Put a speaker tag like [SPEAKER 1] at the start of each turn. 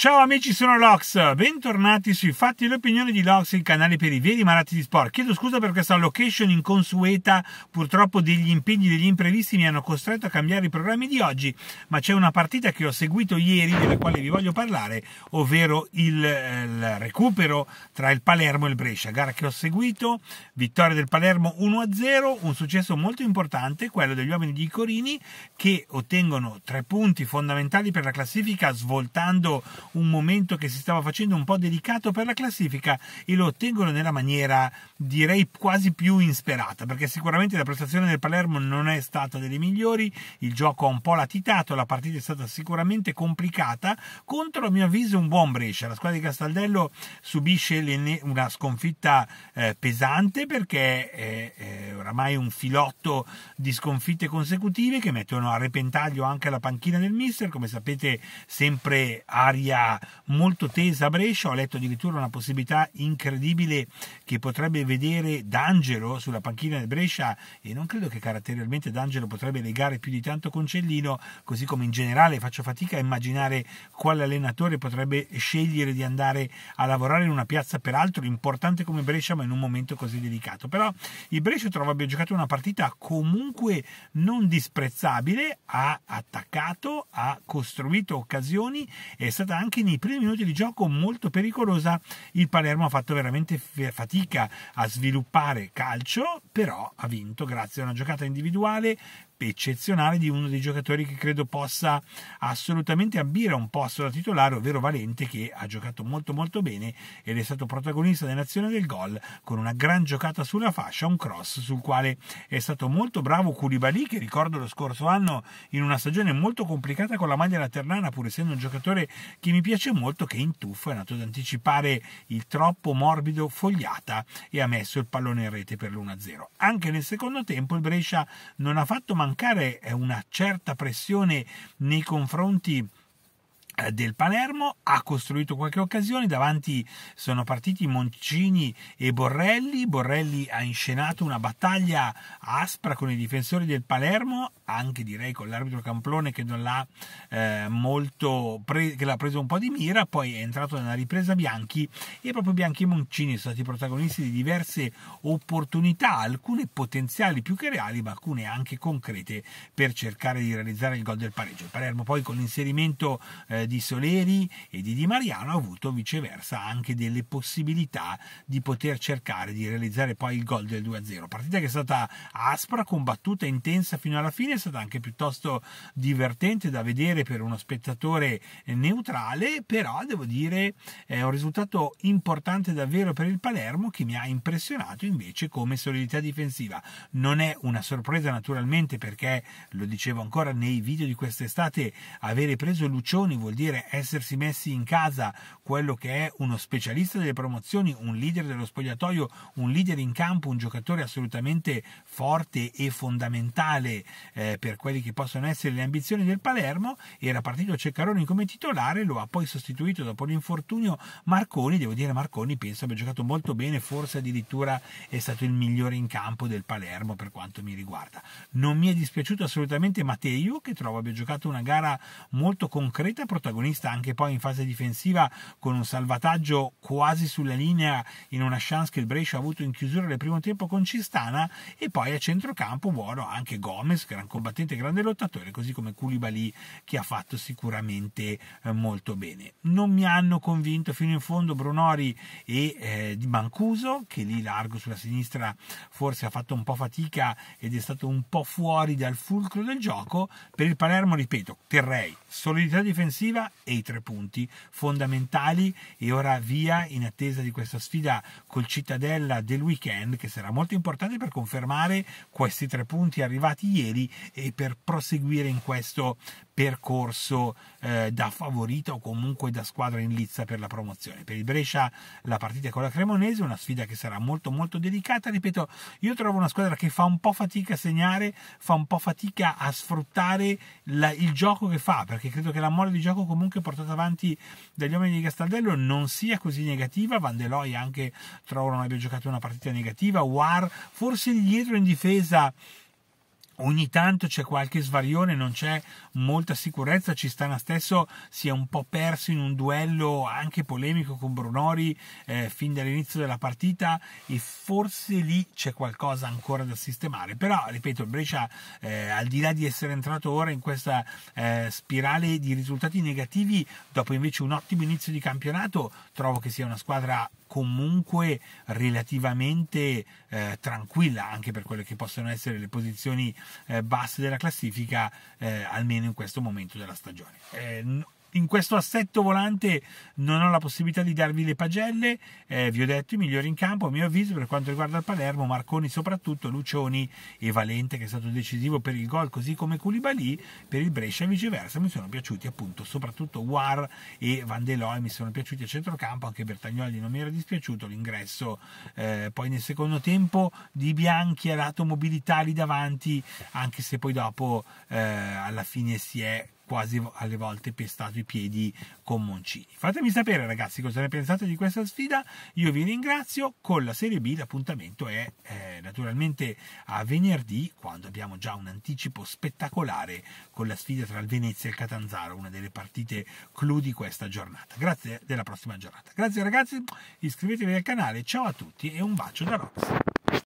[SPEAKER 1] Ciao amici, sono Lox, bentornati sui Fatti e le opinioni di Lox, il canale per i veri malati di sport. Chiedo scusa per questa location inconsueta, purtroppo degli impegni, e degli imprevisti mi hanno costretto a cambiare i programmi di oggi, ma c'è una partita che ho seguito ieri della quale vi voglio parlare, ovvero il, il recupero tra il Palermo e il Brescia, gara che ho seguito, vittoria del Palermo 1-0, un successo molto importante, quello degli uomini di Corini che ottengono tre punti fondamentali per la classifica svoltando un momento che si stava facendo un po' delicato per la classifica e lo ottengono nella maniera direi quasi più insperata perché sicuramente la prestazione del Palermo non è stata delle migliori, il gioco ha un po' latitato, la partita è stata sicuramente complicata contro a mio avviso un buon Brescia, la squadra di Castaldello subisce una sconfitta eh, pesante perché è, è oramai un filotto di sconfitte consecutive che mettono a repentaglio anche la panchina del mister, come sapete sempre aria molto tesa a Brescia, ho letto addirittura una possibilità incredibile che potrebbe vedere D'Angelo sulla panchina del Brescia e non credo che caratterialmente D'Angelo potrebbe legare più di tanto con Cellino, così come in generale faccio fatica a immaginare quale allenatore potrebbe scegliere di andare a lavorare in una piazza peraltro importante come Brescia ma in un momento così delicato. Però il Brescia trova abbia giocato una partita comunque non disprezzabile, ha attaccato, ha costruito occasioni, è stata anche anche nei primi minuti di gioco molto pericolosa. Il Palermo ha fatto veramente fatica a sviluppare calcio, però ha vinto grazie a una giocata individuale eccezionale di uno dei giocatori che credo possa assolutamente ambire un posto da titolare, ovvero Valente che ha giocato molto molto bene ed è stato protagonista dell'azione del gol con una gran giocata sulla fascia, un cross sul quale è stato molto bravo Koulibaly che ricordo lo scorso anno in una stagione molto complicata con la maglia laternana pur essendo un giocatore che mi piace molto che in tuffo è andato ad anticipare il troppo morbido Fogliata e ha messo il pallone in rete per l'1-0. Anche nel secondo tempo il Brescia non ha fatto mancare mancare una certa pressione nei confronti eh, del Palermo ha costruito qualche occasione davanti sono partiti Moncini e Borrelli Borrelli ha inscenato una battaglia aspra con i difensori del Palermo anche direi con l'arbitro Camplone che non l'ha eh, molto pre- che l'ha preso un po' di mira poi è entrato nella ripresa Bianchi e proprio Bianchi e Moncini sono stati protagonisti di diverse opportunità alcune potenziali più che reali ma alcune anche concrete per cercare di realizzare il gol del pareggio il Palermo poi con l'inserimento eh, di Soleri e di Di Mariano ha avuto viceversa anche delle possibilità di poter cercare di realizzare poi il gol del 2-0. Partita che è stata aspra, combattuta, intensa fino alla fine, è stata anche piuttosto divertente da vedere per uno spettatore neutrale, però devo dire è un risultato importante davvero per il Palermo che mi ha impressionato invece come solidità difensiva. Non è una sorpresa naturalmente perché, lo dicevo ancora nei video di quest'estate, avere preso Lucioni vuol dire dire essersi messi in casa quello che è uno specialista delle promozioni, un leader dello spogliatoio, un leader in campo, un giocatore assolutamente forte e fondamentale eh, per quelli che possono essere le ambizioni del Palermo, era partito Ceccaroni come titolare, lo ha poi sostituito dopo l'infortunio Marconi, devo dire Marconi penso abbia giocato molto bene, forse addirittura è stato il migliore in campo del Palermo per quanto mi riguarda. Non mi è dispiaciuto assolutamente Matteo che trovo abbia giocato una gara molto concreta, protagonista protagonista anche poi in fase difensiva con un salvataggio quasi sulla linea in una chance che il Brescia ha avuto in chiusura del primo tempo con Cistana e poi a centrocampo buono anche Gomez, gran combattente, grande lottatore, così come Koulibaly che ha fatto sicuramente eh, molto bene. Non mi hanno convinto fino in fondo Brunori e eh, Di Mancuso che lì largo sulla sinistra forse ha fatto un po' fatica ed è stato un po' fuori dal fulcro del gioco. Per il Palermo, ripeto, terrei solidità difensiva Braglia e i tre punti fondamentali e ora via in attesa di questa sfida col Cittadella del weekend che sarà molto importante per confermare questi tre punti arrivati ieri e per proseguire in questo percorso eh, da favorita o comunque da squadra in lizza per la promozione. Per il Brescia la partita con la Cremonese, una sfida che sarà molto molto delicata, ripeto, io trovo una squadra che fa un po' fatica a segnare, fa un po' fatica a sfruttare la, il gioco che fa, perché credo che la mole di gioco comunque portato avanti dagli uomini di Castaldello non sia così negativa. Van de anche trovo non abbia giocato una partita negativa. War forse dietro in difesa ogni tanto c'è qualche svarione, non c'è molta sicurezza, ci Cistana stesso si è un po' perso in un duello anche polemico con Brunori eh, fin dall'inizio della partita e forse lì c'è qualcosa ancora da sistemare, però ripeto il Brescia eh, al di là di essere entrato ora in questa eh, spirale di risultati negativi dopo invece un ottimo inizio di campionato trovo che sia una squadra comunque relativamente eh, tranquilla anche per quelle che possono essere le posizioni eh, basse della classifica, eh, almeno in questo momento della stagione. Eh, no, in questo assetto volante non ho la possibilità di darvi le pagelle, eh, vi ho detto i migliori in campo a mio avviso per quanto riguarda il Palermo, Marconi soprattutto, Lucioni e Valente che è stato decisivo per il gol, così come Koulibaly per il Brescia e viceversa mi sono piaciuti appunto soprattutto War e Vandeloi mi sono piaciuti a centrocampo, anche Bertagnoli non mi era dispiaciuto l'ingresso, eh, poi nel secondo tempo Di Bianchi ha dato mobilità lì davanti, anche se poi dopo eh, alla fine si è quasi alle volte pestato i piedi con Moncini. Fatemi sapere ragazzi cosa ne pensate di questa sfida, io vi ringrazio, con la Serie B l'appuntamento è eh, naturalmente a venerdì quando abbiamo già un anticipo spettacolare con la sfida tra il Venezia e il Catanzaro, una delle partite clou di questa giornata. Grazie della prossima giornata. Grazie ragazzi, iscrivetevi al canale, ciao a tutti e un bacio da Rox.